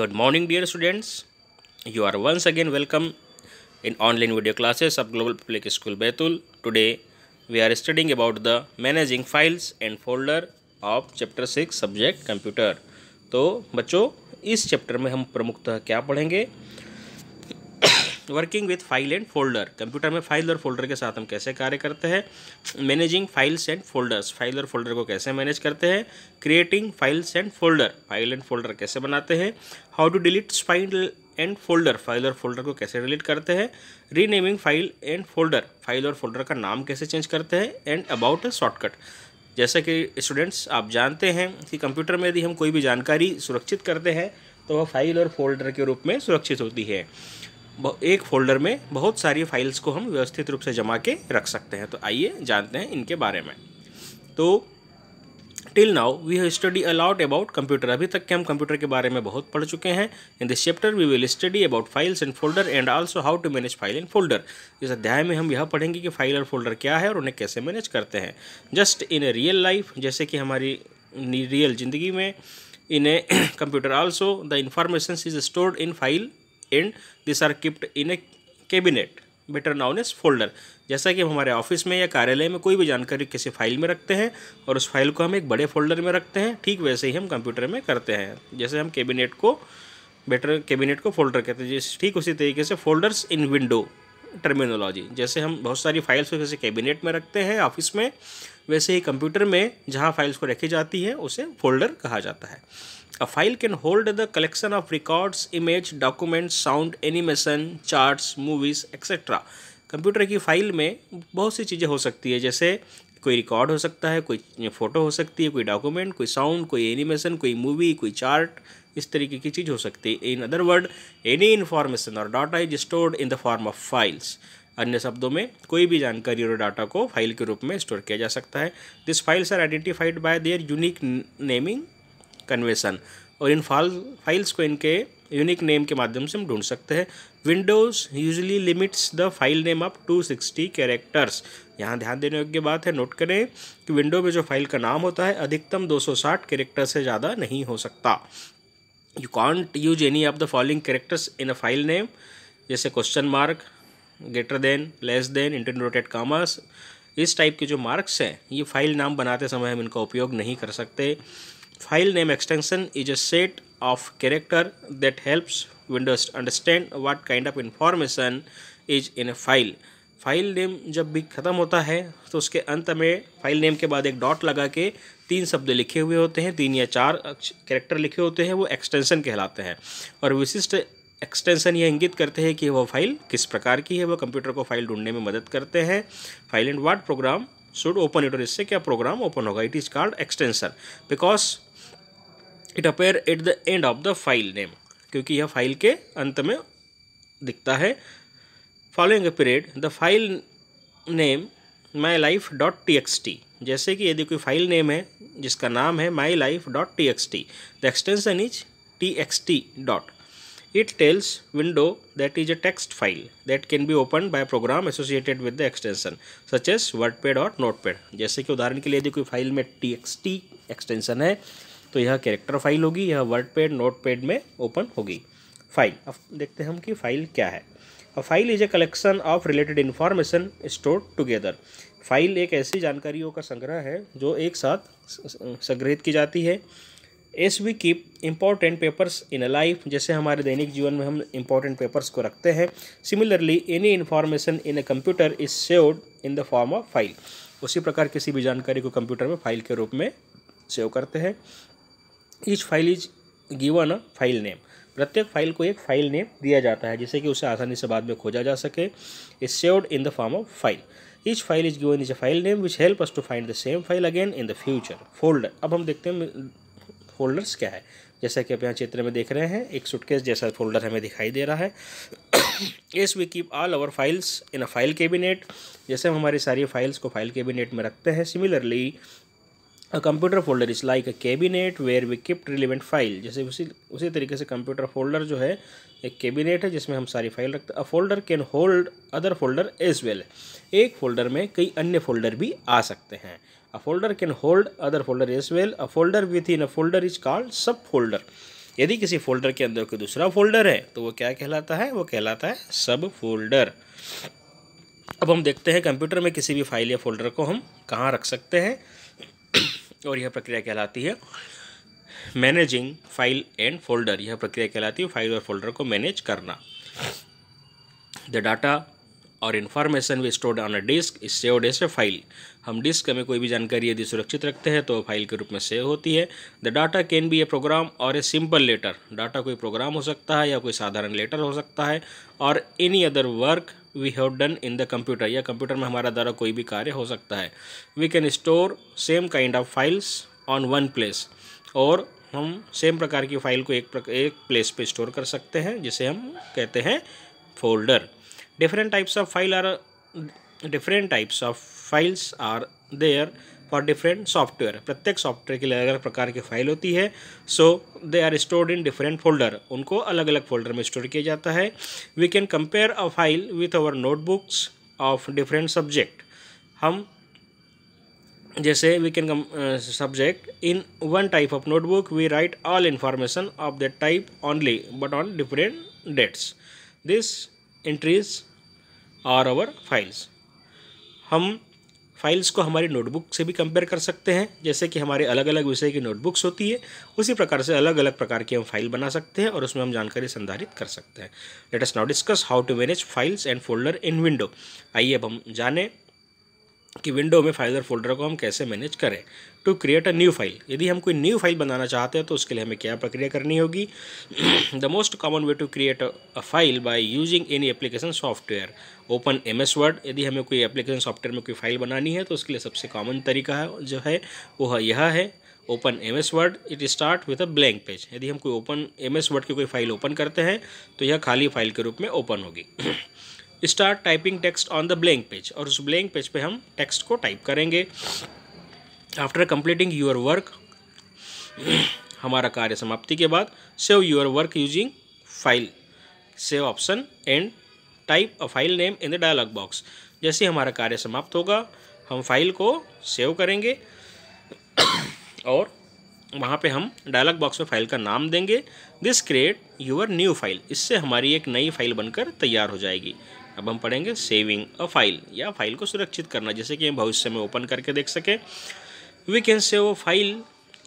Good morning dear students you are once again welcome in online video classes of global public school Betul today we are studying about the managing files and folder of chapter six subject computer तो बच्चों इस chapter में हम प्रमुखतः क्या पढ़ेंगे working with file and folder computer में file और फोल्डर के साथ हम कैसे कार्य करते हैं managing files and folders file और फोल्डर को कैसे मैनेज करते हैं creating files and folder file and folder कैसे बनाते हैं how to delete file and folder file और फोल्डर को कैसे डिलीट करते हैं renaming file and folder file और फोल्डर का नाम कैसे चेंज करते हैं एंड अबाउट अ शॉर्टकट जैसे कि स्टूडेंट्स आप जानते हैं कि कंप्यूटर में यदि हम कोई भी जानकारी सुरक्षित करते हैं तो वह फाइल और फोल्डर के रूप में सुरक्षित होती है एक फोल्डर में बहुत सारी फाइल्स को हम व्यवस्थित रूप से जमा के रख सकते हैं तो आइए जानते हैं इनके बारे में तो till now we have study about about computer अभी तक के हम कंप्यूटर के बारे में बहुत पढ़ चुके हैं in this chapter we will study about files and folder and also how to manage file and folder इस अध्याय में हम यह पढ़ेंगे कि फाइल और फोल्डर क्या है और उन्हें कैसे मैनेज करते हैं जस्ट इन रियल लाइफ जैसे कि हमारी रियल जिंदगी में in a computer also the information is stored in file and this are kept in a cabinet better known as folder जैसा कि हम हमारे ऑफिस में या कार्यालय में कोई भी जानकारी किसी फाइल में रखते हैं और उस फाइल को हम एक बड़े फोल्डर में रखते हैं ठीक वैसे ही हम कंप्यूटर में करते हैं जैसे हम कैबिनेट को बेटर कैबिनेट को फोल्डर कहते हैं जैसे ठीक उसी तरीके से फोल्डर्स इन विंडो टर्मिनोलॉजी जैसे हम बहुत सारी फाइल्स को जैसे कैबिनेट में रखते हैं ऑफिस में वैसे ही कंप्यूटर में जहाँ फाइल्स को रखी जाती है उसे फोल्डर कहा जाता है A file can hold the collection of records, image, documents, sound, animation, charts, movies, etc. Computer की फाइल में बहुत सी चीज़ें हो सकती है जैसे कोई रिकॉर्ड हो सकता है कोई फ़ोटो हो सकती है कोई डॉक्यूमेंट कोई साउंड कोई एनिमेशन कोई मूवी कोई चार्ट इस तरीके की चीज़ हो सकती है in other word any information और data is stored in the form of files अन्य शब्दों में कोई भी जानकारी और डाटा को फाइल के रूप में स्टोर किया जा सकता है this files are identified by their unique naming convention और इन फाल फाइल्स को इनके यूनिक नेम के माध्यम से हम ढूंढ सकते हैं Windows usually limits the file name up to sixty characters यहाँ ध्यान देने योग्य बात है नोट करें कि विंडो में जो फाइल का नाम होता है अधिकतम 260 कैरेक्टर से ज़्यादा नहीं हो सकता you can't use any of the following characters in a file name जैसे question mark greater than less than inverted commas इस टाइप के जो मार्क्स हैं ये फाइल नाम बनाते समय हम इनका उपयोग नहीं कर सकते File name extension is a set of character that helps Windows understand what kind of information is in a file. File name जब भी ख़त्म होता है तो उसके अंत में फाइल नेम के बाद एक डॉट लगा के तीन शब्द लिखे हुए होते हैं तीन या चार कैरेक्टर लिखे होते हैं वो एक्सटेंशन कहलाते हैं और विशिष्ट एक्सटेंशन ये इंगित करते हैं कि वह फाइल किस प्रकार की है वह कंप्यूटर को फाइल ढूंढने में मदद करते हैं file and what program should open it और इससे क्या प्रोग्राम ओपन होगा it is called extension because it appear at the end of the file name क्योंकि यह फाइल के अंत में दिखता है following a period the file name my life dot T X T जैसे कि यदि कोई फाइल नेम है जिसका नाम है my life dot T X T the extension is T X T dot tells window that is a a file that can be open opened program associated with the with such extension WordPad और Notepad जैसे कि उदाहरण के लिए यदि कोई file में T X T extension है तो यह कैरेक्टर फाइल होगी यह वर्ड पेड नोट पेड में ओपन होगी फाइल अब देखते हैं हम कि फाइल क्या है a file is a collection of related information store together file एक ऐसी जानकारियों का संग्रह है जो एक साथ संग्रहित की जाती है as we keep important papers in a life जैसे हमारे दैनिक जीवन में हम इम्पॉर्टेंट पेपर्स को रखते हैं similarly any information in a computer is saved in the form of file उसी प्रकार किसी भी जानकारी को कंप्यूटर में फाइल के रूप में सेव करते हैं each file is given a file name प्रत्येक फाइल को एक फाइल नेम दिया जाता है जिससे कि उसे आसानी से बाद में खोजा जा सके is saved in the form of file each file is given is a file name which help us to find the same file again in the future folder अब हम देखते हैं फोल्डर्स क्या है जैसा कि आप यहाँ चित्र में देख रहे हैं एक सुटकेस जैसा फोल्डर हमें दिखाई दे रहा है as we keep all our files in a file cabinet जैसे हम हमारी सारी फाइल्स को फाइल कैबिनेट में रखते हैं similarly a computer folder is like a cabinet where we kept relevant file जैसे उसी उसी तरीके से कंप्यूटर फोल्डर जो है एक कैबिनेट है जिसमें हम सारी फाइल रखते हैं a folder can hold other folder as well एक फोल्डर में कई अन्य फोल्डर भी आ सकते हैं a folder can hold other folder as well a folder within a folder is called subfolder यदि किसी फोल्डर के अंदर कोई दूसरा फोल्डर है तो वो क्या कहलाता है वो कहलाता है सब फोल्डर अब हम देखते हैं कंप्यूटर में किसी भी फाइल या फोल्डर को हम कहाँ रख सकते हैं और यह प्रक्रिया कहलाती है मैनेजिंग फाइल एंड फोल्डर यह प्रक्रिया कहलाती है फाइल और फोल्डर को मैनेज करना द डाटा और information we stored on a disk is saved a file हम डिस्क में कोई भी जानकारी यदि सुरक्षित रखते हैं तो फाइल के रूप में सेव होती है the data can be a program और ए सिंपल लेटर डाटा कोई प्रोग्राम हो सकता है या कोई साधारण लेटर हो सकता है और any other work we have done in the computer या कंप्यूटर में हमारा द्वारा कोई भी कार्य हो सकता है we can store same kind of files on one place और हम सेम प्रकार की फाइल को एक एक प्लेस पे स्टोर कर सकते हैं जिसे हम कहते हैं folder different types of file are different types of files are there for different software प्रत्येक सॉफ्टवेयर के लिए अलग अलग प्रकार की फाइल होती है so they are stored in different folder उनको अलग अलग फोल्डर में स्टोर किया जाता है we can compare a file with our notebooks of different subject हम जैसे we can subject in one type of notebook we write all information of that type only but on different dates this entries are our files हम files को हमारी notebook से भी compare कर सकते हैं जैसे कि हमारे अलग अलग विषय की नोटबुक्स होती है उसी प्रकार से अलग अलग प्रकार की हम फाइल बना सकते हैं और उसमें हम जानकारी संधारित कर सकते हैं let us now discuss how to manage files and folder in window आइए अब हम जानें कि विंडो में फाइजर फोल्डर को हम कैसे मैनेज करें to create a new file यदि हम कोई न्यू फाइल बनाना चाहते हैं तो उसके लिए हमें क्या प्रक्रिया करनी होगी the most common way to create a file by using any application software open M S Word यदि हमें कोई एप्लीकेशन सॉफ्टवेयर में कोई फाइल बनानी है तो उसके लिए सबसे कॉमन तरीका है जो है वो यह है open M S Word it start with a blank page यदि हम कोई ओपन एम एस वर्ड की कोई फाइल ओपन करते हैं तो यह खाली फाइल के रूप में ओपन होगी start typing text on the blank page और उस ब्लैंक पेज पे हम टेक्स्ट को टाइप करेंगे आफ्टर कंप्लीटिंग यूर वर्क हमारा कार्य समाप्ति के बाद save your work using file save option and type a file name in the dialog box जैसे हमारा कार्य समाप्त होगा हम फाइल को सेव करेंगे और वहाँ पे हम डायलॉग बॉक्स में फाइल का नाम देंगे this create your new file इससे हमारी एक नई फाइल बनकर तैयार हो जाएगी अब हम पढ़ेंगे सेविंग अ फाइल या फाइल को सुरक्षित करना जैसे कि हम भविष्य में ओपन करके देख सकें we can save a file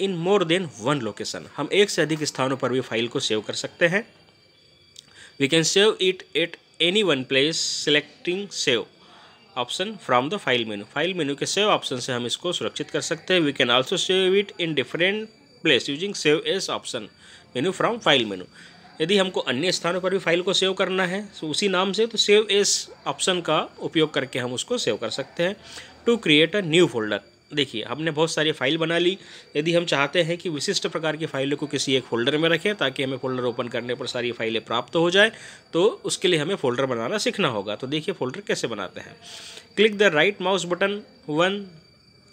in more than one location हम एक से अधिक स्थानों पर भी फाइल को सेव कर सकते हैं we can save it at any one place selecting save option from the file menu file menu के सेव ऑप्शन से हम इसको सुरक्षित कर सकते हैं we can also save it in different place using save as option menu from file menu यदि हमको अन्य स्थानों पर भी फाइल को सेव करना है तो उसी नाम से तो सेव एस ऑप्शन का उपयोग करके हम उसको सेव कर सकते हैं to create a new folder देखिए हमने बहुत सारी फाइल बना ली यदि हम चाहते हैं कि विशिष्ट प्रकार की फाइलों को किसी एक फोल्डर में रखें ताकि हमें फोल्डर ओपन करने पर सारी फाइलें प्राप्त हो जाए तो उसके लिए हमें फोल्डर बनाना सीखना होगा तो देखिए फोल्डर कैसे बनाते हैं click the right mouse button one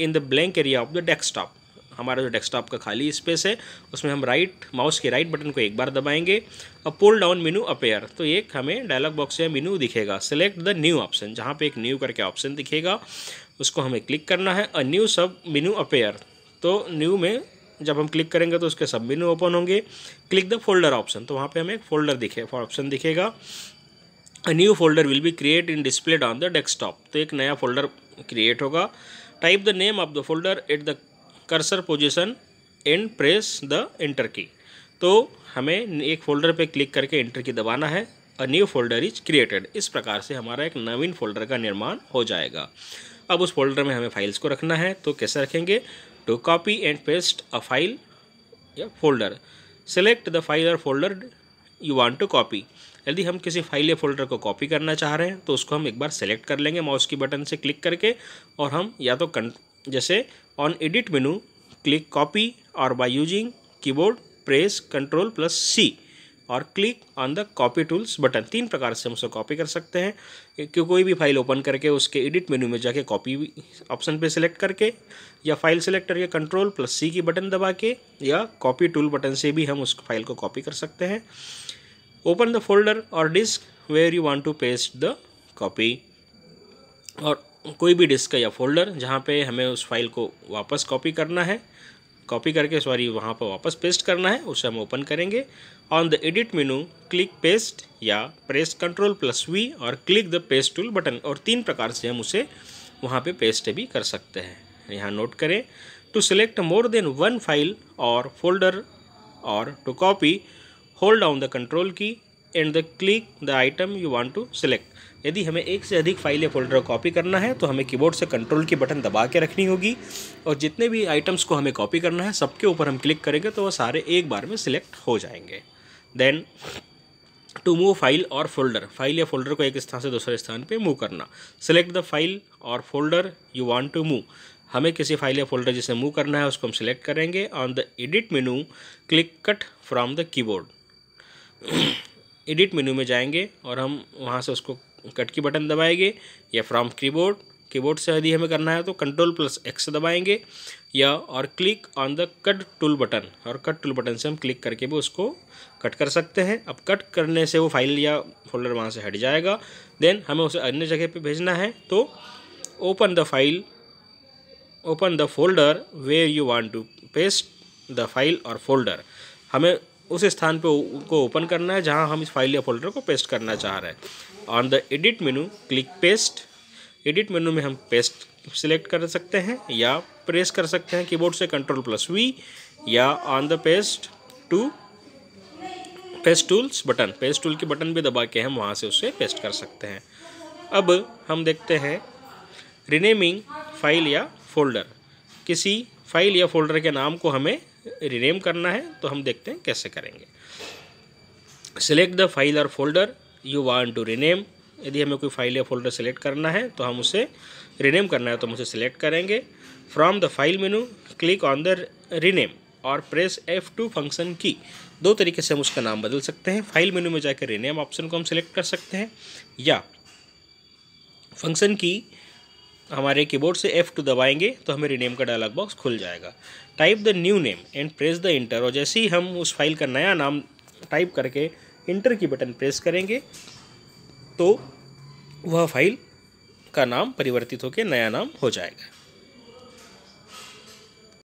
in the blank area of the desktop हमारा जो डेस्कटॉप का खाली स्पेस है उसमें हम राइट माउस के राइट बटन को एक बार दबाएंगे और पुल डाउन मेनू अपेयर तो एक हमें डायलॉग बॉक्स या मेनू दिखेगा सेलेक्ट द न्यू ऑप्शन जहाँ पे एक न्यू करके ऑप्शन दिखेगा उसको हमें क्लिक करना है अ न्यू सब मेनू अपेयर तो न्यू में जब हम क्लिक करेंगे तो उसके सब मेनू ओपन होंगे क्लिक द फोल्डर ऑप्शन तो वहाँ पर हमें एक फोल्डर दिखे ऑप्शन दिखेगा a new folder will be create in displayed on the desktop तो एक नया फोल्डर क्रिएट होगा type the name of the folder at the cursor position and press the enter key तो हमें एक फोल्डर पे क्लिक करके इंटर की दबाना है a new folder is created इस प्रकार से हमारा एक नवीन फोल्डर का निर्माण हो जाएगा अब उस फोल्डर में हमें फाइल्स को रखना है तो कैसे रखेंगे to copy and paste a file या फोल्डर सेलेक्ट द फाइल और folder you want to copy यदि हम किसी फाइल या फोल्डर को कॉपी करना चाह रहे हैं तो उसको हम एक बार सेलेक्ट कर लेंगे माउस की बटन से क्लिक करके और हम या तो जैसे on edit menu click copy और by using keyboard press control plus C और click on the copy tools button तीन प्रकार से हम उसको कॉपी कर सकते हैं कि कोई भी फाइल ओपन करके उसके एडिट मेनू में जाके कॉपी ऑप्शन पे सिलेक्ट करके या फाइल सेलेक्ट करके control plus C key button दबा के या कॉपी टूल बटन से भी हम उस फाइल को कॉपी कर सकते हैं ओपन द फोल्डर और disk where you want to paste the copy और कोई भी डिस्क या फोल्डर जहाँ पे हमें उस फाइल को वापस कॉपी करना है कॉपी करके सॉरी वहाँ पर वापस पेस्ट करना है उसे हम ओपन करेंगे on the edit menu click paste या प्रेस कंट्रोल प्लस वी और click the paste tool button और तीन प्रकार से हम उसे वहाँ पे पेस्ट भी कर सकते हैं यहाँ नोट करें to select more than one file और फोल्डर और to copy hold on the control key and the click the item you want to select यदि हमें एक से अधिक फाइल या फोल्डर कॉपी करना है तो हमें कीबोर्ड से कंट्रोल की बटन दबा के रखनी होगी और जितने भी आइटम्स को हमें कॉपी करना है सबके ऊपर हम क्लिक करेंगे तो वह सारे एक बार में सिलेक्ट हो जाएंगे देन टू मूव फाइल और फोल्डर फाइल या फोल्डर को एक स्थान से दूसरे स्थान पे मूव करना सेलेक्ट द फाइल और folder you want to move हमें किसी फाइल या फोल्डर जिसे मूव करना है उसको हम सिलेक्ट करेंगे on the edit menu click cut from the keyboard edit menu में जाएंगे और हम वहाँ से उसको कट की बटन दबाएंगे या फ्रॉम कीबोर्ड कीबोर्ड से यदि हमें करना है तो कंट्रोल प्लस एक्स दबाएंगे या और click on the cut tool button और कट टूल बटन से हम क्लिक करके भी उसको कट कर सकते हैं अब कट करने से वो फाइल या फोल्डर वहाँ से हट जाएगा देन हमें उसे अन्य जगह पे भेजना है तो open the file open the folder where you want to paste the file और फोल्डर हमें उस स्थान पर को ओपन करना है जहाँ हम इस फाइल या फोल्डर को पेस्ट करना चाह रहे हैं on the edit menu click paste edit menu में हम पेस्ट सिलेक्ट कर सकते हैं या प्रेस कर सकते हैं कीबोर्ड से कंट्रोल प्लस वी या on the paste to paste tools button paste tool के बटन भी दबा के हम वहाँ से उसे पेस्ट कर सकते हैं अब हम देखते हैं रिनेमिंग फाइल या फोल्डर किसी फाइल या फोल्डर के नाम को हमें रिनेम करना है तो हम देखते हैं कैसे करेंगे सेलेक्ट द फाइल और folder you want to rename यदि हमें कोई फाइल या फोल्डर सेलेक्ट करना है तो हम उसे रिनेम करना है तो हम उसे सेलेक्ट करेंगे from the file menu click on the rename और press F two function key दो तरीके से हम उसका नाम बदल सकते हैं फाइल मेनू में जाकर रिनेम ऑप्शन को हम सेलेक्ट कर सकते हैं या फंक्शन की हमारे कीबोर्ड से F2 दबाएंगे तो हमें रीनेम का डायलॉग बॉक्स खुल जाएगा type the new name and press the enter और जैसे ही हम उस फाइल का नया नाम टाइप करके इंटर की बटन प्रेस करेंगे तो वह फाइल का नाम परिवर्तित होकर नया नाम हो जाएगा